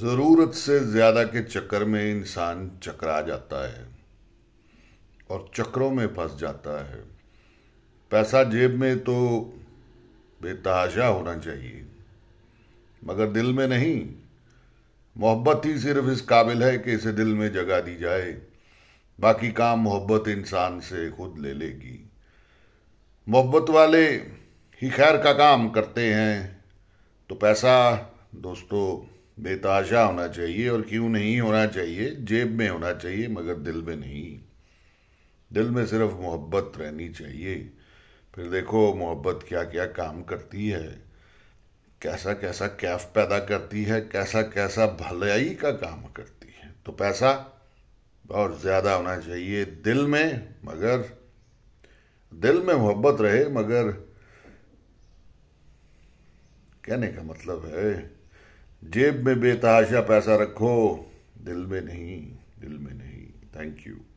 ज़रूरत से ज़्यादा के चक्कर में इंसान चकरा जाता है और चक्रों में फंस जाता है पैसा जेब में तो बेतहाशा होना चाहिए मगर दिल में नहीं मोहब्बत ही सिर्फ इस काबिल है कि इसे दिल में जगह दी जाए बाकी काम मोहब्बत इंसान से खुद ले लेगी मोहब्बत वाले ही खैर का काम करते हैं तो पैसा दोस्तों बेताशा होना चाहिए और क्यों नहीं होना चाहिए जेब में होना चाहिए मगर दिल में नहीं दिल में सिर्फ मोहब्बत रहनी चाहिए फिर देखो मोहब्बत क्या क्या काम करती है कैसा कैसा कैफ पैदा करती है कैसा कैसा भलाई का काम करती है तो पैसा बहुत ज़्यादा होना चाहिए दिल में मगर दिल में मोहब्बत रहे मगर कहने का मतलब है जेब में बेतहाशा पैसा रखो दिल में नहीं दिल में नहीं थैंक यू